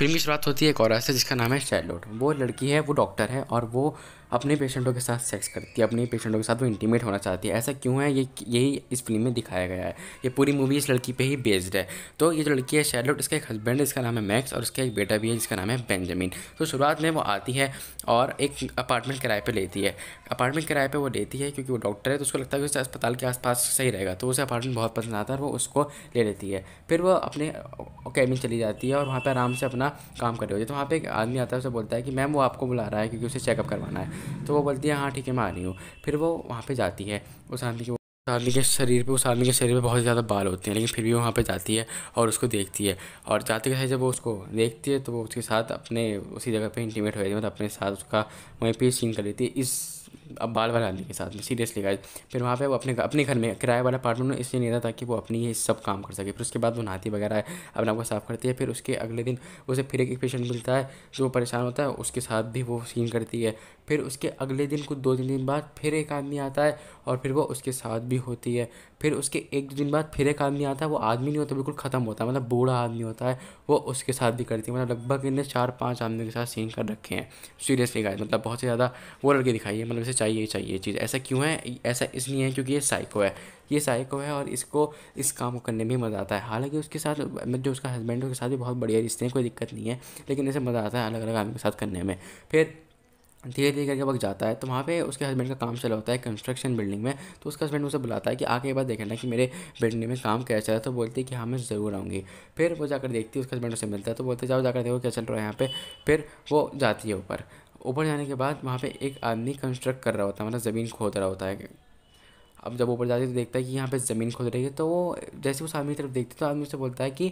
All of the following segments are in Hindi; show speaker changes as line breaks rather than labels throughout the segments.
फिल्म की शुरुआत होती है एक और से जिसका नाम है शैलोट वो लड़की है वो डॉक्टर है और वो अपने पेशेंटों के साथ सेक्स करती है अपने पेशेंटों के साथ वो इंटीमेट होना चाहती है ऐसा क्यों है ये यही इस फिल्म में दिखाया गया है ये पूरी मूवी इस लड़की पे ही बेस्ड है तो ये जो लड़की है शैलोट इसका एक हस्बैंड है इसका नाम है मैक्स और उसका एक बेटा भी है जिसका नाम है बेंजामिन तो शुरुआत में वो आती है और एक अपार्टमेंट किराए पर लेती है अपार्टमेंट किराए पर वो लेती है क्योंकि वो डॉक्टर है तो उसको लगता है कि उसे अस्पताल के आसपास सही रहेगा तो उसे अपार्टमेंट बहुत पसंद आता है और वो उसको ले लेती है फिर वो अपने कैबिन चली जाती है और वहाँ पर आराम से अपना काम कर रही होती है तो वहाँ पर एक आदमी आता है उसे बोलता है कि मैम वो आपको बुला रहा है क्योंकि उसे चेकअप करवाना है तो वो बोलती है हाँ ठीक है मैं आ रही हूँ फिर वो वहाँ पर जाती है उस आदमी के उस आदमी के शरीर पर उस आदमी के शरीर पर बहुत ज़्यादा बाल होते हैं लेकिन फिर भी वहाँ पर जाती है और उसको देखती है और जाते के साथ जब वो उसको देखती है तो वो उसके साथ अपने उसी जगह पर इंटीमेट हो जाती है मतलब अपने साथ उसका वहीं पर सीन कर लेती है इस अब बाल वाला आदमी के साथ में सीरियसली गाइज फिर वहाँ पे वो अपने अपने घर में किराए वाला अपार्टमेंट में इसलिए नहीं था ताकि वो अपनी ये सब काम कर सके फिर उसके बाद वो नहाती वगैरह अपने आपको साफ़ करती है फिर उसके अगले दिन उसे फिर एक पेशेंट मिलता है जो परेशान होता है उसके साथ भी वो सीन करती है फिर उसके अगले दिन कुछ दो तीन दिन बाद फिर एक आदमी आता है और फिर वो उसके साथ भी होती है फिर उसके एक दो दिन बाद फिर एक आदमी आता है वो आदमी नहीं होता बिल्कुल ख़त्म होता है मतलब बूढ़ा आदमी होता है वो उसके साथ भी करती है मतलब लगभग इन्हें चार पाँच आदमी के साथ सीन कर रखे हैं सीरियसली गाइज मतलब बहुत ही ज़्यादा वो लड़की दिखाई है मतलब इसे चाहिए चाहिए चीज़ ऐसा क्यों है ऐसा इसलिए है क्योंकि ये साइको है ये साइको है और इसको इस काम को करने में मज़ा आता है हालांकि उसके साथ जो उसका हस्बैंड है उसके साथ भी बहुत बढ़िया रिश्ते हैं कोई दिक्कत नहीं है लेकिन इसे मज़ा आता है अलग अलग आदमी के साथ करने में फिर धीरे धीरे करके वक्त जाता है तो वहाँ पे उसके हस्बैंड का काम चला होता है कंस्ट्रक्शन बिल्डिंग में तो उसका हस्बैंड उसे बुलाता है कि आके बार देखना कि मेरे बिल्डिंग में काम रहा है तो बोलती है कि हाँ मैं ज़रूर आऊँगी फिर वो जाकर देखती है उसके हस्बैंड उसे मिलता है तो बोलते जाओ जाकर देखो क्या चल रहा है यहाँ पर फिर वो जाती है ऊपर ऊपर जाने के बाद वहाँ पे एक आदमी कंस्ट्रक्ट कर रहा होता है मतलब ज़मीन खोद रहा होता है अब जब ऊपर जाते तो देखता है कि यहाँ पे ज़मीन खोद रही है तो वो जैसे उस आदमी की तरफ देखते तो आदमी उससे बोलता है कि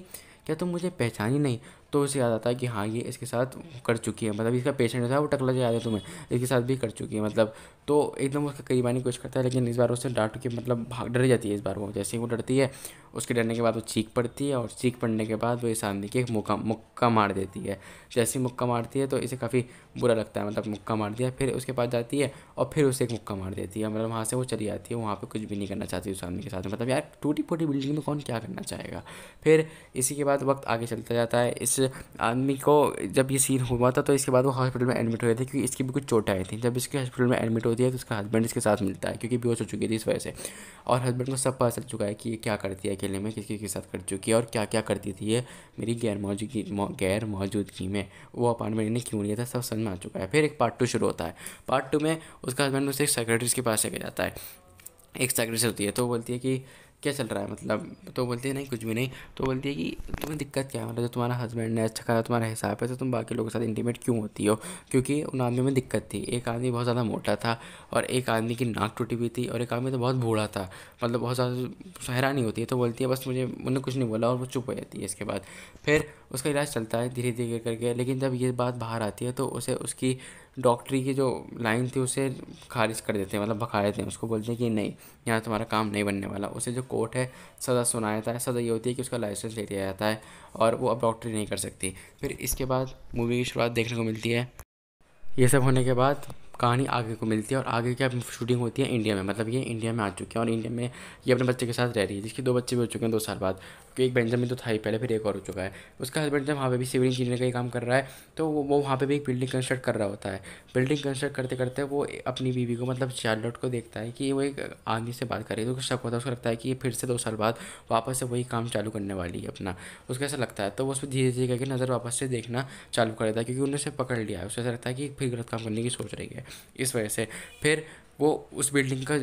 क्या तुम मुझे पहचानी नहीं तो उसे याद आता है कि हाँ ये इसके साथ कर चुकी है मतलब इसका पेशेंट था वो टकला जो याद है तुम्हें इसके साथ भी कर चुकी है मतलब तो एकदम उसका करीब आने की कोशिश करता है लेकिन इस बार उससे डांट के मतलब भाग डर जाती है इस बार वो जैसे ही वो डरती है उसके डरने के बाद वो चीख पड़ती है और चीख पड़ने के बाद वो की एक मुक्का मुक्का मार देती है जैसे ही मुक्का मारती है तो इसे काफ़ी बुरा लगता है मतलब मुक्का मार दिया फिर उसके पास जाती है और फिर उसे एक मुक्का मार देती है मतलब वहाँ से वो चली जाती है वहाँ पर कुछ भी नहीं करना चाहती उस आदमी के साथ मतलब यार टूटी फूटी बिल्डिंग में कौन क्या करना चाहेगा फिर इसी के बाद वक्त आगे चलता जाता है इस आदमी को जब ये सीन हुआ था तो इसके बाद वो हॉस्पिटल में एडमिट हुए थे क्योंकि इसकी भी कुछ चोटें आई थी जब इसके हॉस्पिटल में एडमिट होती है तो उसका हस्बैंड इसके साथ मिलता है क्योंकि बेहोश हो चुकी थी इस वजह से और हस्बैंड को सब पता चल चुका है कि ये क्या करती है अकेले में किसी के साथ कर चुकी है और क्या क्या करती थी ये मेरी गैर मौजूदगी गैर मौजूदगी में वो अपार्टमेंट ने क्यों लिया था सब समझ में आ चुका है फिर एक पार्ट टू शुरू होता है पार्ट टू में उसका हस्बैंड उसे एक सेक्रेटरी के पास लेके जाता है एक सेक्रेटरी होती है तो बोलती है कि क्या चल रहा है मतलब तो बोलती है नहीं कुछ भी नहीं तो बोलती है कि तुम्हें दिक्कत क्या है मतलब जो तुम्हारा हस्बैंड ने अच्छा खाया तुम्हारा हिसाब है तो तुम बाकी लोगों के साथ इंटीमेट क्यों होती हो क्योंकि उन आदमियों में दिक्कत थी एक आदमी बहुत ज़्यादा मोटा था और एक आदमी की नाक टूटी हुई थी और एक आदमी तो बहुत बूढ़ा था मतलब बहुत ज़्यादा हैरानी होती है तो बोलती है बस मुझे उन्होंने कुछ नहीं बोला और वो चुप हो जाती है इसके बाद फिर उसका इलाज चलता है धीरे धीरे करके लेकिन जब ये बात बाहर आती है तो उसे उसकी डॉक्टरी की जो लाइन थी उसे खारिज कर देते हैं मतलब भगा देते हैं उसको बोलते हैं कि नहीं यहाँ तुम्हारा काम नहीं बनने वाला उसे जो कोर्ट है सज़ा सुनाया जाता है सज़ा ये होती है कि उसका लाइसेंस ले लिया जाता है और वो अब डॉक्टरी नहीं कर सकती फिर इसके बाद मूवी की शुरुआत देखने को मिलती है ये सब होने के बाद कहानी आगे को मिलती है और आगे क्या शूटिंग होती है इंडिया में मतलब ये इंडिया में आ चुकी है और इंडिया में ये अपने बच्चे के साथ रह रही है जिसके दो बच्चे भी हो चुके हैं दो साल बाद क्योंकि एक बेंजामिन तो था ही पहले फिर एक और हो चुका है उसका हस्बैंड जब वहाँ पर भी सिविल इंजीनियर का ही काम कर रहा है तो वो वो वहाँ पर भी एक बिल्डिंग कंस्ट्रक्ट कर रहा होता है बिल्डिंग कंस्ट्रक्ट करते करते वो अपनी बीवी को मतलब चार्लॉट को देखता है कि वो एक आदमी से बात कर रही है तो शक होता है उसको लगता है कि फिर से दो साल बाद वापस से वही काम चालू करने वाली है अपना उसको ऐसा लगता है तो वो उस पर धीरे धीरे करके नज़र वापस से देखना चालू कर देता है क्योंकि उन्हें से पकड़ लिया है उसको ऐसा लगता है कि फिर गलत काम करने की सोच रही है इस वजह से फिर वो उस बिल्डिंग का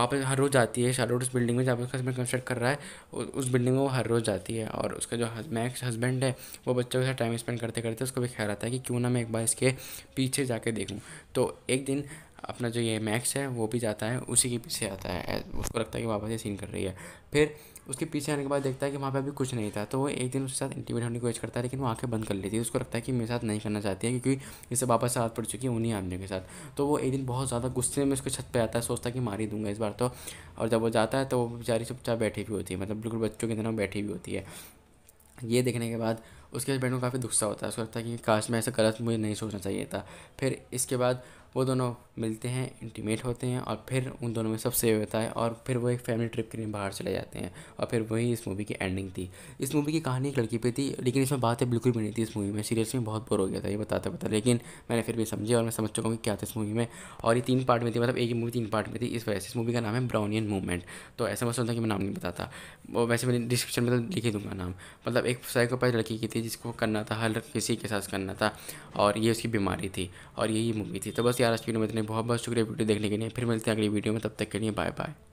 वापस हर रोज़ जाती है शाहरुख उस बिल्डिंग में जहाँ उसका हस्बैंड कंस्ट्रक्ट कर रहा है उस बिल्डिंग में वो हर रोज़ जाती है और उसका जो मैक्स हस्बैंड है वो बच्चों के साथ टाइम स्पेंड करते करते उसको भी ख्याल आता है कि क्यों ना मैं एक बार इसके पीछे जाके देखूँ तो एक दिन अपना जो ये मैक्स है वो भी जाता है उसी के पीछे आता है उसको लगता है कि वापस ये सीन कर रही है फिर उसके पीछे आने के बाद देखता है कि वहाँ पे अभी कुछ नहीं था तो वो एक दिन उसके साथ इंटीमेट होने की कोशिश करता है लेकिन वो आंखें बंद कर लेती है उसको लगता है कि मेरे साथ नहीं करना चाहती है क्योंकि इससे वापस से हाथ पड़ चुकी है उन्हीं आदमी के साथ तो वो एक दिन बहुत ज़्यादा गुस्से में उसके छत पर आता है सोचता है कि मार ही दूंगा इस बार तो और जब वो जाता है तो वो बेचारी चुपचाप बैठी भी होती है मतलब बिल्कुल बच्चों की तरह बैठी भी होती है ये देखने के बाद उसके हस्बैंड को काफ़ी गुस्सा होता है उसको लगता है कि काश में ऐसा गलत मुझे नहीं सोचना चाहिए था फिर इसके बाद वो दोनों मिलते हैं इंटीमेट होते हैं और फिर उन दोनों में सब सेव होता है और फिर वो एक फैमिली ट्रिप के लिए बाहर चले जाते हैं और फिर वही इस मूवी की एंडिंग थी इस मूवी की कहानी एक लड़की पे थी लेकिन इसमें बातें बिल्कुल भी नहीं थी इस मूवी में में बहुत बोर हो गया था ये बताते बता लेकिन मैंने फिर भी समझी और मैं समझ चुका हूँ कि क्या था इस मूवी में और ये तीन पार्ट में थी मतलब एक ही मूवी तीन पार्ट में थी इस वजह से इस मूवी का नाम है ब्राउनियन मूवमेंट तो ऐसा मैं था कि मैं नाम नहीं बताता और वैसे मैंने डिस्क्रिप्शन में तो लिख ही दूंगा नाम मतलब एक साइकोपैथ लड़की की थी जिसको करना था हर किसी के साथ करना था और ये उसकी बीमारी थी और यही मूवी थी तो बस यार आज की लिए बहुत बहुत शुक्रिया वीडियो देखने के लिए फिर मिलते हैं अगली वीडियो में तब तक के लिए बाय बाय